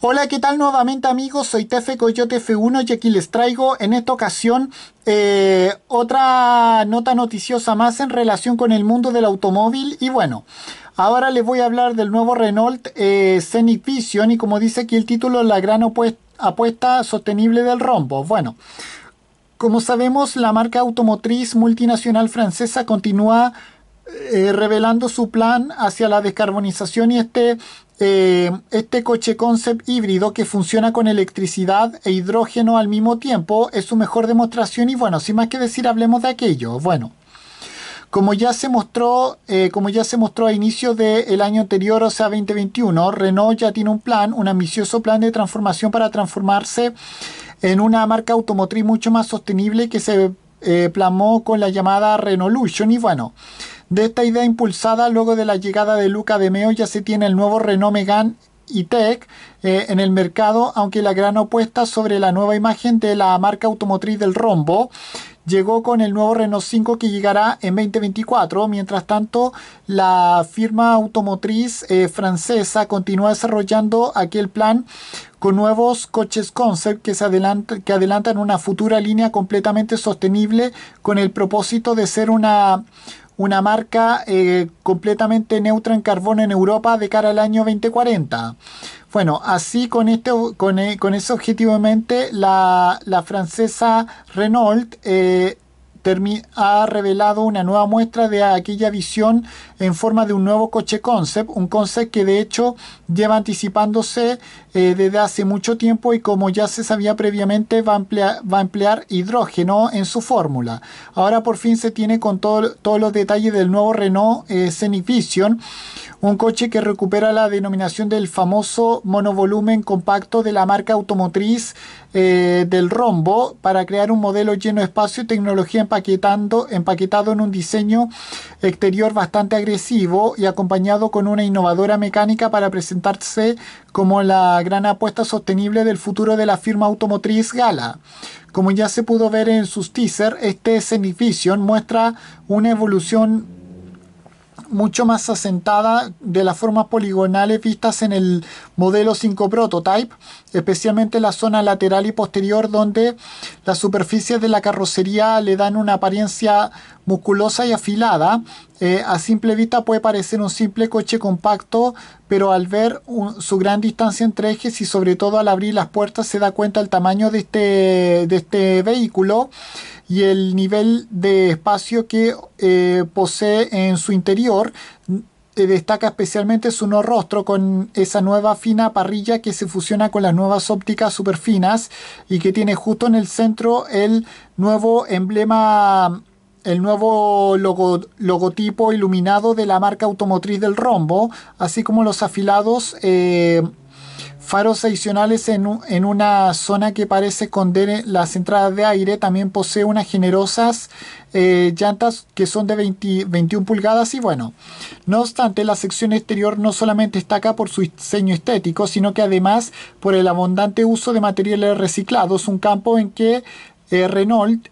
Hola, ¿qué tal nuevamente amigos? Soy Tefe Coyote F1 y aquí les traigo en esta ocasión eh, otra nota noticiosa más en relación con el mundo del automóvil y bueno, ahora les voy a hablar del nuevo Renault eh, Scenic Vision y como dice aquí el título, la gran apuesta sostenible del rombo. Bueno. Como sabemos, la marca automotriz multinacional francesa continúa eh, revelando su plan hacia la descarbonización y este, eh, este coche concept híbrido que funciona con electricidad e hidrógeno al mismo tiempo es su mejor demostración y bueno, sin más que decir, hablemos de aquello. Bueno. Como ya se mostró, eh, como ya se mostró a inicio del año anterior, o sea 2021, Renault ya tiene un plan, un ambicioso plan de transformación para transformarse en una marca automotriz mucho más sostenible que se eh, plamó con la llamada Renault Lution. Y bueno, de esta idea impulsada luego de la llegada de Luca de Meo ya se tiene el nuevo Renault Megane y Tech eh, en el mercado, aunque la gran opuesta sobre la nueva imagen de la marca automotriz del Rombo llegó con el nuevo Renault 5 que llegará en 2024. Mientras tanto, la firma automotriz eh, francesa continúa desarrollando aquel plan con nuevos coches concept que, se que adelantan una futura línea completamente sostenible con el propósito de ser una una marca eh, completamente neutra en carbono en Europa de cara al año 2040. Bueno, así con, este, con, eh, con ese objetivo en mente, la, francesa Renault eh, ha revelado una nueva muestra de aquella visión en forma de un nuevo coche concept, un concept que de hecho lleva anticipándose eh, desde hace mucho tiempo y como ya se sabía previamente va a, emplear, hidrógeno en su fórmula. Ahora por fin se tiene con todos los detalles del nuevo Renault eh, Scenic Vision un coche que recupera la denominación del famoso monovolumen compacto de la marca automotriz eh, del rombo para crear un modelo lleno de espacio y tecnología empaquetando, empaquetado en un diseño exterior bastante agresivo y acompañado con una innovadora mecánica para presentarse como la gran apuesta sostenible del futuro de la firma automotriz Gala. Como ya se pudo ver en sus teaser, este edificio muestra una evolución mucho más asentada de las formas poligonales vistas en el modelo 5 prototype, especialmente la zona lateral y posterior donde las superficies de la carrocería le dan una apariencia musculosa y afilada. Eh, a simple vista puede parecer un simple coche compacto, pero al ver su gran distancia entre ejes y sobre todo al abrir las puertas se da cuenta el tamaño de este, de este vehículo y el nivel de espacio que eh, posee en su interior eh, destaca especialmente su no rostro con esa nueva fina parrilla que se fusiona con las nuevas ópticas superfinas y que tiene justo en el centro el nuevo emblema el nuevo logotipo iluminado de la marca automotriz del rombo así como los afilados eh, Faros adicionales en, una zona que parece esconder eh, las entradas de aire. También posee unas generosas eh, llantas que son de 21 pulgadas y bueno. No obstante, la sección exterior no solamente destaca por su diseño estético, sino que además por el abundante uso de materiales reciclados, un campo en que eh, Renault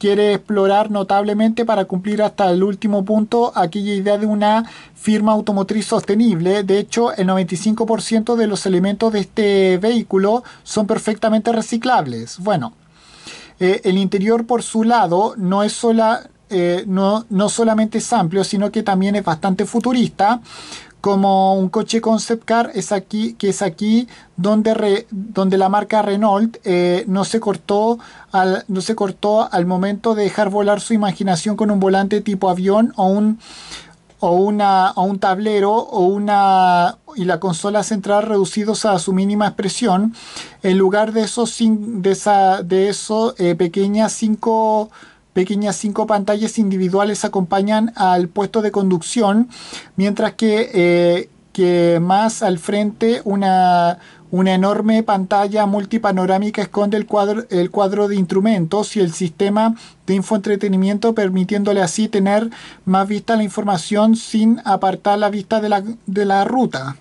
quiere explorar notablemente para cumplir hasta el último punto aquella idea de una firma automotriz sostenible. De hecho, el 95% de los elementos de este vehículo son perfectamente reciclables. Bueno, eh, el interior por su lado no es sola, eh, no, no solamente es amplio, sino que también es bastante futurista, como un coche concept car es aquí que es aquí donde donde la marca Renault eh, no se cortó al, no se cortó al momento de dejar volar su imaginación con un volante tipo avión o un o, una, un tablero o una y la consola central reducidos a su mínima expresión en lugar de esos de de eso eh, pequeñas cinco pequeñas cinco pantallas individuales acompañan al puesto de conducción, mientras eh, que, más al frente una, una enorme pantalla multipanorámica esconde el cuadro, el cuadro de instrumentos y el sistema de infoentretenimiento permitiéndole así tener más vista la información sin apartar la vista de la, ruta.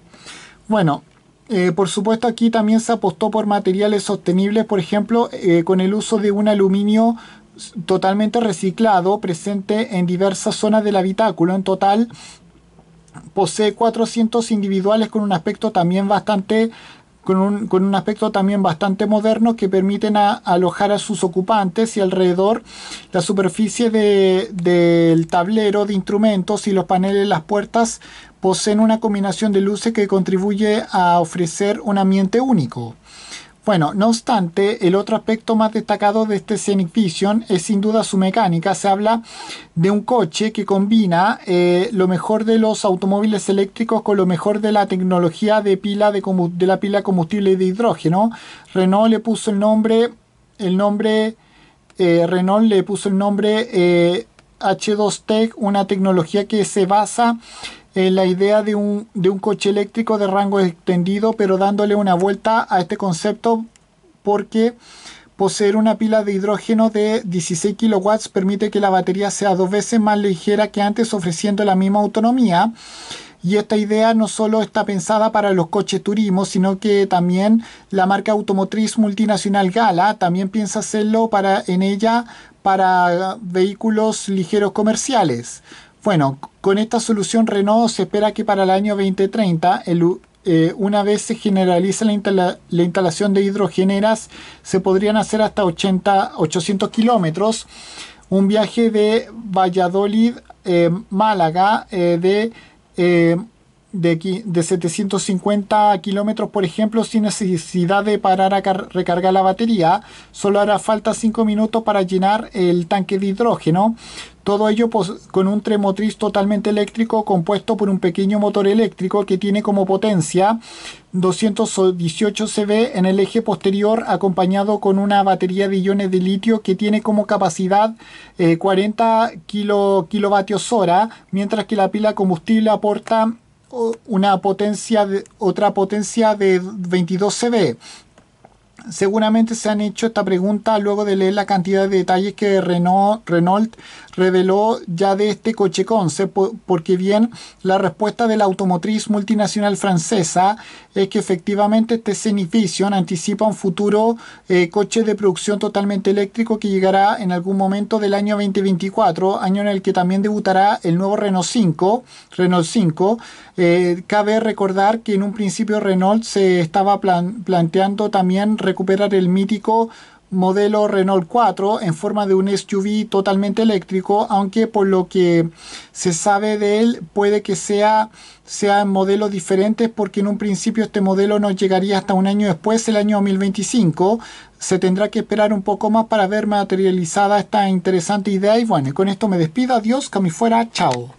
Bueno, eh, por supuesto aquí también se apostó por materiales sostenibles, por ejemplo, eh, con el uso de un aluminio totalmente reciclado, presente en diversas zonas del habitáculo. En total, posee 400 individuales con un aspecto también bastante con un, aspecto también bastante moderno que permiten alojar a sus ocupantes y alrededor la superficie del tablero de instrumentos y los paneles de las puertas poseen una combinación de luces que contribuye a ofrecer un ambiente único. Bueno, no obstante, el otro aspecto más destacado de este Scenic Vision es sin duda su mecánica. Se habla de un coche que combina eh, lo mejor de los automóviles eléctricos con lo mejor de la tecnología de, pila de, la pila combustible de hidrógeno. Renault le puso el nombre, el nombre, eh, Renault le puso el nombre H2 eh, Tech, una tecnología que se basa eh, la idea de un, coche eléctrico de rango extendido, pero dándole una vuelta a este concepto porque poseer una pila de hidrógeno de 16 kW permite que la batería sea dos veces más ligera que antes ofreciendo la misma autonomía. Y esta idea no solo está pensada para los coches turismo, sino que también la marca automotriz multinacional Gala también piensa hacerlo para, en ella para vehículos ligeros comerciales. Bueno, con esta solución Renault se espera que para el año 2030 eh, una vez se generalice la, instalación de hidrogeneras, se podrían hacer hasta 80, 800 kilómetros. Un viaje de Valladolid, eh, Málaga, eh, de de, 750 kilómetros, por ejemplo, sin necesidad de parar a recargar la batería. Solo hará falta 5 minutos para llenar el tanque de hidrógeno. Todo ello pues, con un tremotriz totalmente eléctrico compuesto por un pequeño motor eléctrico que tiene como potencia 218 CV en el eje posterior acompañado con una batería de iones de litio que tiene como capacidad 40 eh, kilo, kilovatios hora, mientras que la pila combustible aporta una potencia de, otra potencia de 22 CV Seguramente se han hecho esta pregunta luego de leer la cantidad de detalles que Renault, reveló ya de este coche concept, porque bien la respuesta de la automotriz multinacional francesa es que efectivamente este Zenith anticipa un futuro eh, coche de producción totalmente eléctrico que llegará en algún momento del año 2024, año en el que también debutará el nuevo Renault 5. Renault eh, cabe recordar que en un principio Renault se estaba planteando también recuperar el mítico modelo Renault 4 en forma de un SUV totalmente eléctrico, aunque por lo que se sabe de él puede que sea en modelos diferentes porque en un principio este modelo no llegaría hasta un año después, el año 2025. Se tendrá que esperar un poco más para ver materializada esta interesante idea y bueno, con esto me despido, adiós, que fuera, chao.